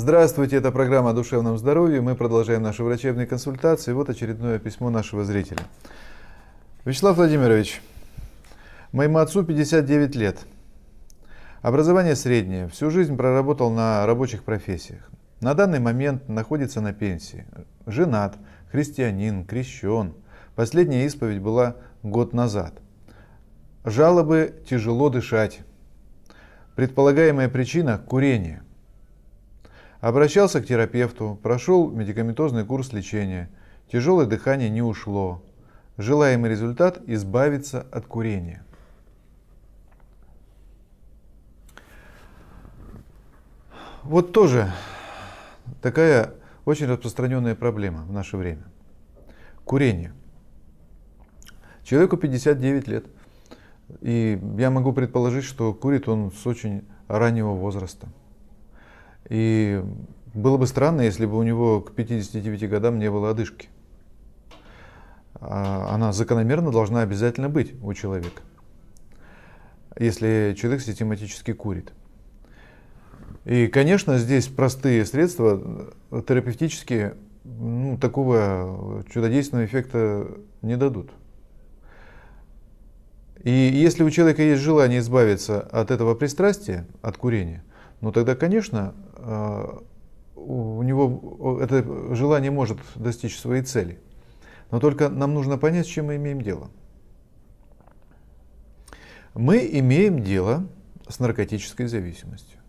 Здравствуйте, это программа о душевном здоровье. Мы продолжаем наши врачебные консультации. Вот очередное письмо нашего зрителя. Вячеслав Владимирович, моему отцу 59 лет. Образование среднее. Всю жизнь проработал на рабочих профессиях. На данный момент находится на пенсии. Женат, христианин, крещен. Последняя исповедь была год назад. Жалобы «тяжело дышать». Предполагаемая причина – курение – Обращался к терапевту, прошел медикаментозный курс лечения. Тяжелое дыхание не ушло. Желаемый результат – избавиться от курения. Вот тоже такая очень распространенная проблема в наше время. Курение. Человеку 59 лет. И я могу предположить, что курит он с очень раннего возраста. И было бы странно, если бы у него к 59 годам не было одышки. А она закономерно должна обязательно быть у человека, если человек систематически курит. И, конечно, здесь простые средства терапевтические ну, такого чудодейственного эффекта не дадут. И если у человека есть желание избавиться от этого пристрастия, от курения, но ну, тогда, конечно, а, у него это желание может достичь своей цели. Но только нам нужно понять, с чем мы имеем дело. Мы имеем дело с наркотической зависимостью.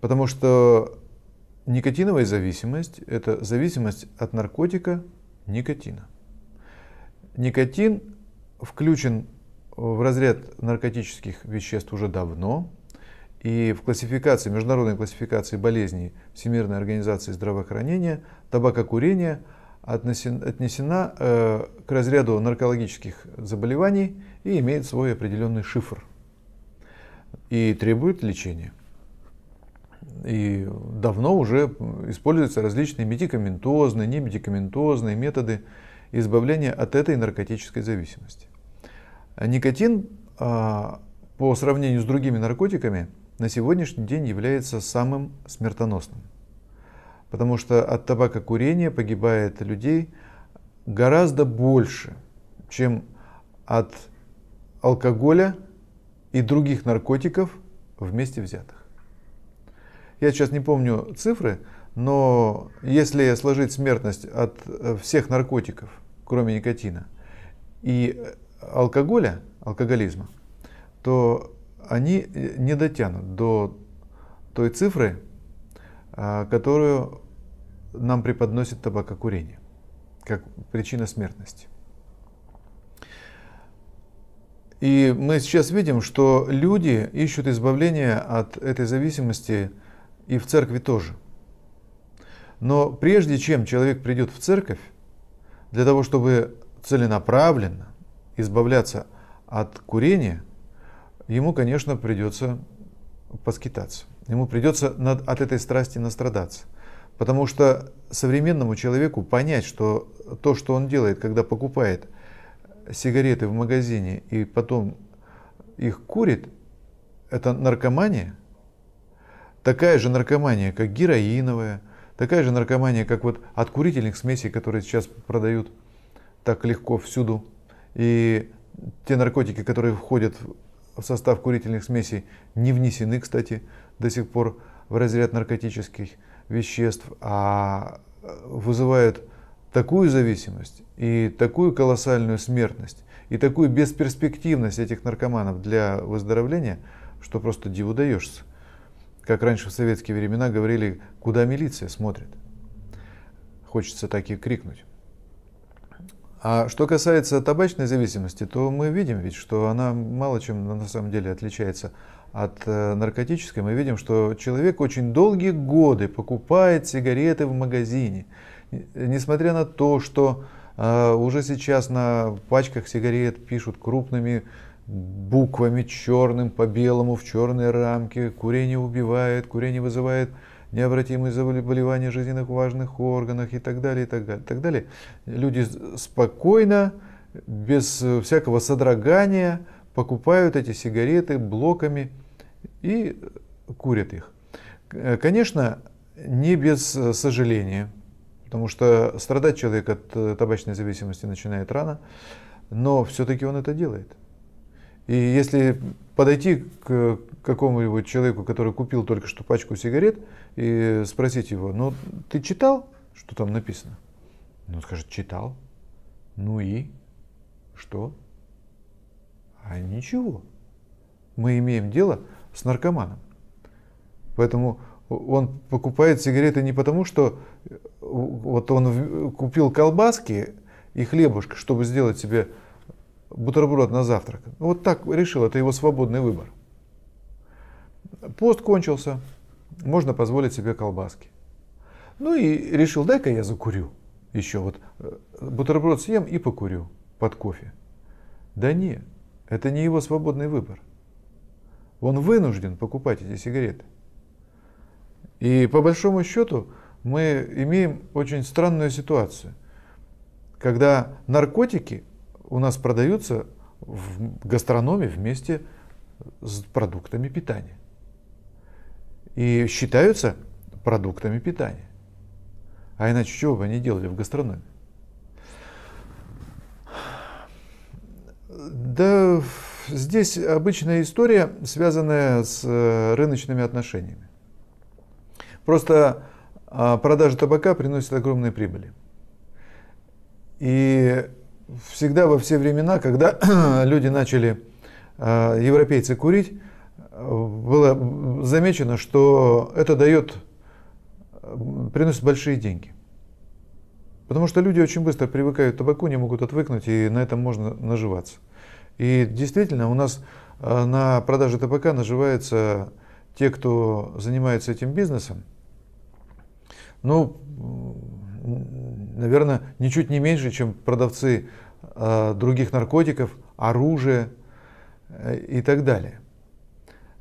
Потому что никотиновая зависимость – это зависимость от наркотика никотина. Никотин включен в разряд наркотических веществ уже давно, и в классификации, международной классификации болезней Всемирной организации здравоохранения табакокурение отнесена, отнесена э, к разряду наркологических заболеваний и имеет свой определенный шифр и требует лечения. И давно уже используются различные медикаментозные, немедикаментозные методы избавления от этой наркотической зависимости. Никотин а, по сравнению с другими наркотиками на сегодняшний день является самым смертоносным. Потому что от табакокурения погибает людей гораздо больше, чем от алкоголя и других наркотиков вместе взятых. Я сейчас не помню цифры, но если сложить смертность от э, всех наркотиков, кроме никотина, и алкоголя, алкоголизма, то они э, не дотянут до той цифры, а, которую нам преподносит табакокурение, как причина смертности. И мы сейчас видим, что люди ищут избавления от этой зависимости и в церкви тоже. Но прежде чем человек придет в церковь, для того, чтобы целенаправленно избавляться от курения – ему, конечно, придется поскитаться. Ему придется над, от этой страсти настрадаться. Потому что современному человеку понять, что то, что он делает, когда покупает сигареты в магазине и потом их курит, это наркомания. Такая же наркомания, как героиновая, такая же наркомания, как вот от курительных смесей, которые сейчас продают так легко всюду. И те наркотики, которые входят в состав курительных смесей не внесены, кстати, до сих пор в разряд наркотических веществ, а э, вызывают такую зависимость и такую колоссальную смертность, и такую бесперспективность этих наркоманов для выздоровления, что просто диву даешься. Как раньше в советские времена говорили, куда милиция смотрит. Хочется так и крикнуть. А что касается табачной зависимости, то мы видим ведь, что она мало чем на самом деле отличается от э, наркотической. Мы видим, что человек очень долгие годы покупает сигареты в магазине, э, несмотря на то, что э, уже сейчас на пачках сигарет пишут крупными буквами черным по белому в черной рамке. Курение убивает, курение вызывает необратимые заболевания жизненных важных органах и так далее, и так далее. И так далее. Люди спокойно, без всякого содрогания покупают эти сигареты блоками и курят их. Конечно, не без сожаления, потому что страдать человек от э, табачной зависимости начинает рано, но все-таки он это делает. И если подойти к какому-нибудь человеку, который купил только что пачку сигарет, и спросить его, ну ты читал, что там написано? Он скажет, читал. Ну и? Что? А ничего. Мы имеем дело с наркоманом. Поэтому он покупает сигареты не потому, что вот он купил колбаски и хлебушка, чтобы сделать себе бутерброд на завтрак. Ну, вот так решил, это его свободный выбор. Пост кончился, можно позволить себе колбаски. Ну и решил, дай-ка я закурю еще вот э, бутерброд съем и покурю под кофе. Да не, это не его свободный выбор. Он вынужден покупать эти сигареты. И по большому счету мы имеем очень странную ситуацию, когда наркотики у нас продаются в гастрономе вместе с продуктами питания. И считаются продуктами питания. А иначе чего бы они делали в гастрономе? Да, здесь обычная история, связанная с э, рыночными отношениями. Просто а, продажа табака приносит огромные прибыли всегда во все времена, когда люди начали, э, европейцы, курить, было замечено, что это дает, э, приносит большие деньги. Потому что люди очень быстро привыкают к табаку, не могут отвыкнуть, и на этом можно наживаться. И действительно, у нас э, на продаже табака наживаются те, кто занимается этим бизнесом. Ну, наверное, ничуть не меньше, чем продавцы Э, других наркотиков, оружия э, и так далее.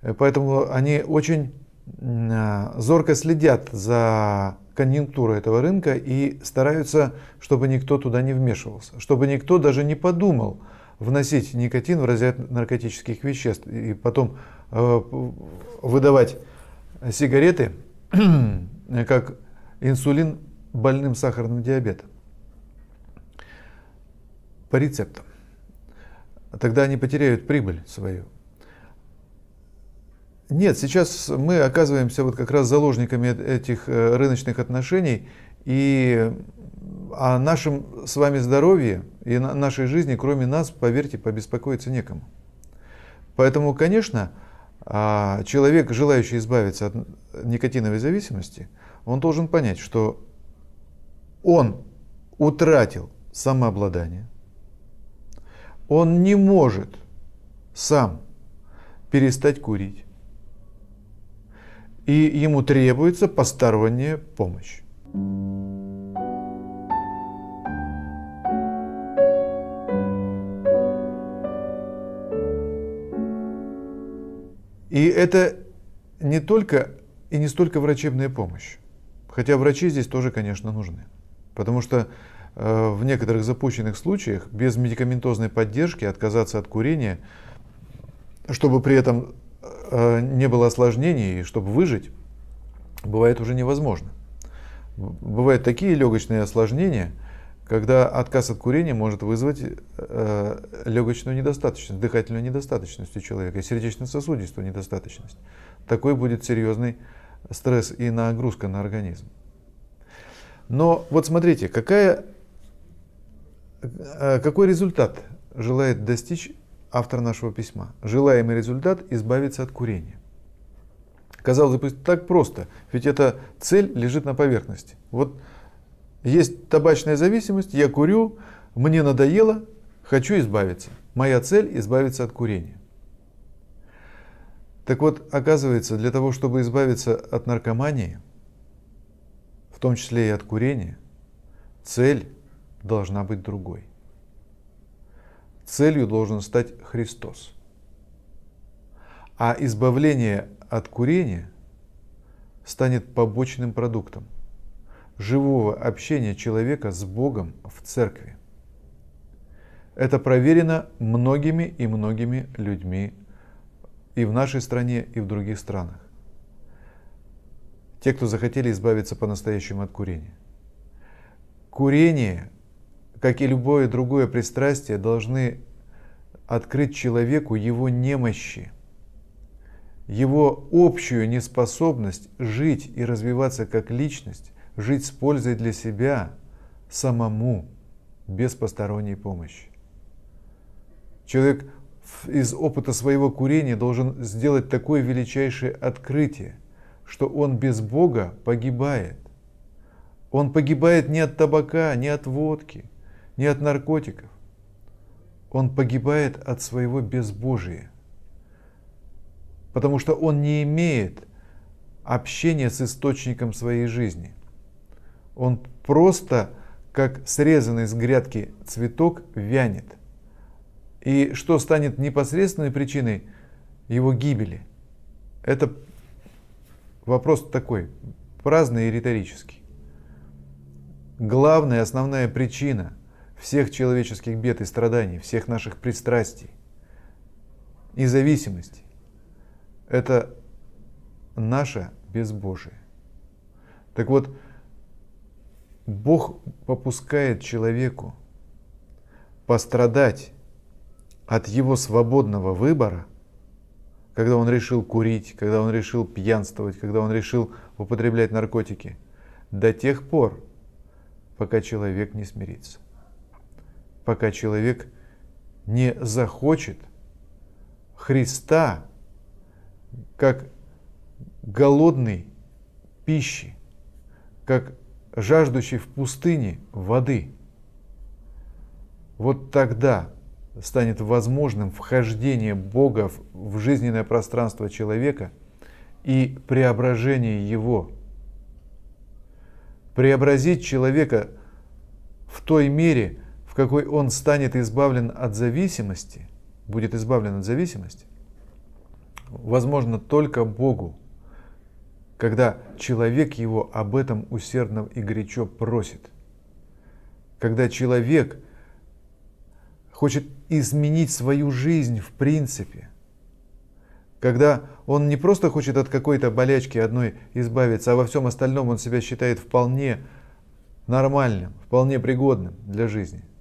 Э, поэтому они очень зорко следят за конъюнктурой этого рынка и стараются, чтобы никто туда не вмешивался, чтобы никто даже не подумал вносить никотин в разряд наркотических веществ и потом выдавать сигареты как инсулин больным сахарным диабетом по рецептам. Тогда они потеряют прибыль свою. Нет, сейчас мы оказываемся вот как раз заложниками э, этих э, рыночных отношений, и о а нашем с вами здоровье и нашей жизни, кроме нас, поверьте, побеспокоиться некому. Поэтому, конечно, а, человек, желающий избавиться от никотиновой зависимости, он должен понять, что он утратил самообладание – он не может сам перестать курить. И ему требуется посторонняя помощь. И это не только и не столько врачебная помощь. Хотя врачи здесь тоже, конечно, нужны. Потому что Э, в некоторых запущенных случаях без медикаментозной поддержки отказаться от курения, чтобы при этом э, не было осложнений и чтобы выжить, бывает уже невозможно. Бывают такие легочные осложнения, когда отказ от курения может вызвать э, легочную недостаточность, дыхательную недостаточность у человека, сердечно-сосудистую недостаточность. Такой будет серьезный стресс и нагрузка на организм. Но вот смотрите, какая Э, какой результат желает достичь автор нашего письма? Желаемый результат – избавиться от курения. Казалось бы, так просто, ведь эта цель лежит на поверхности. Вот есть табачная зависимость, я курю, мне надоело, хочу избавиться. Моя цель – избавиться от курения. Так вот, оказывается, для того, чтобы избавиться от наркомании, в том числе и от курения, цель должна быть другой. Целью должен стать Христос. А избавление от курения станет побочным продуктом живого общения человека с Богом в церкви. Это проверено многими и многими людьми и в нашей стране, и в других странах. Те, кто захотели избавиться по-настоящему от курения. Курение как и любое другое пристрастие, должны открыть человеку его немощи, его общую неспособность жить и развиваться как личность, жить с пользой для себя самому, без посторонней помощи. Человек из опыта своего курения должен сделать такое величайшее открытие, что он без Бога погибает. Он погибает не от табака, не от водки – не от наркотиков. Он погибает от своего безбожия, потому что он не имеет общения с источником своей жизни. Он просто, как срезанный с грядки цветок, вянет. И что станет непосредственной причиной его гибели? Это вопрос такой, праздный и риторический. Главная, основная причина – всех человеческих бед и страданий, всех наших пристрастий и зависимостей. Это наше безбожие. Так вот, Бог попускает человеку пострадать от его свободного выбора, когда он решил курить, когда он решил пьянствовать, когда он решил употреблять наркотики, до тех пор, пока человек не смирится пока человек не захочет Христа как голодный пищи, как жаждущий в пустыне воды. Вот тогда станет возможным вхождение Бога в жизненное пространство человека и преображение его. Преобразить человека в той мере, в какой он станет избавлен от зависимости, будет избавлен от зависимости, возможно только Богу, когда человек его об этом усердно и горячо просит. Когда человек хочет изменить свою жизнь в принципе. Когда он не просто хочет от какой-то болячки одной избавиться, а во всем остальном он себя считает вполне нормальным, вполне пригодным для жизни –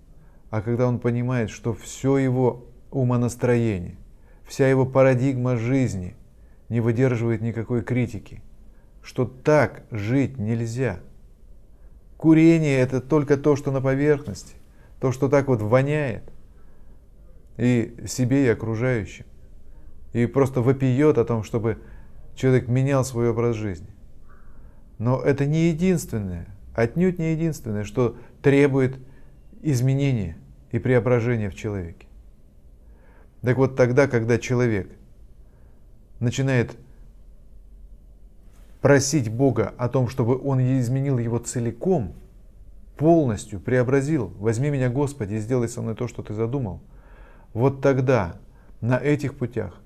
а когда он понимает, что все его умонастроение, вся его парадигма жизни не выдерживает никакой критики, что так жить нельзя. Курение – это только то, что на поверхности, то, что так вот воняет и себе, и окружающим. И просто вопиет о том, чтобы человек менял свой образ жизни. Но это не единственное, отнюдь не единственное, что требует изменения – и преображение в человеке. Так вот тогда, когда человек начинает просить Бога о том, чтобы Он изменил его целиком, полностью преобразил, возьми меня, Господи, и сделай со мной то, что ты задумал, вот тогда на этих путях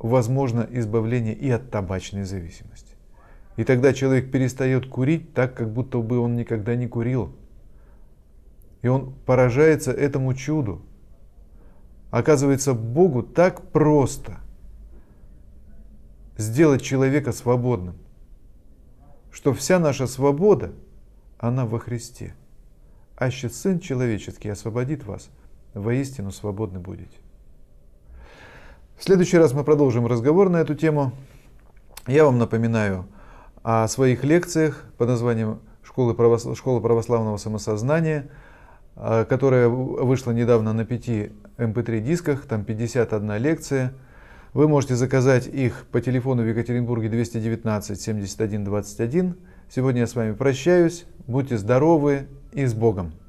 возможно избавление и от табачной зависимости. И тогда человек перестает курить так, как будто бы он никогда не курил, и он поражается этому чуду. Оказывается, Богу так просто сделать человека свободным, что вся наша свобода, она во Христе. Аще Сын Человеческий освободит вас, воистину свободны будете. В следующий раз мы продолжим разговор на эту тему. Я вам напоминаю о своих лекциях под названием «Школа православного самосознания», а, которая вышла недавно на 5 mp3 эм дисках, там 51 лекция. Вы можете заказать их по телефону в Екатеринбурге 219 71 21. Сегодня я с вами прощаюсь. Будьте здоровы и с Богом!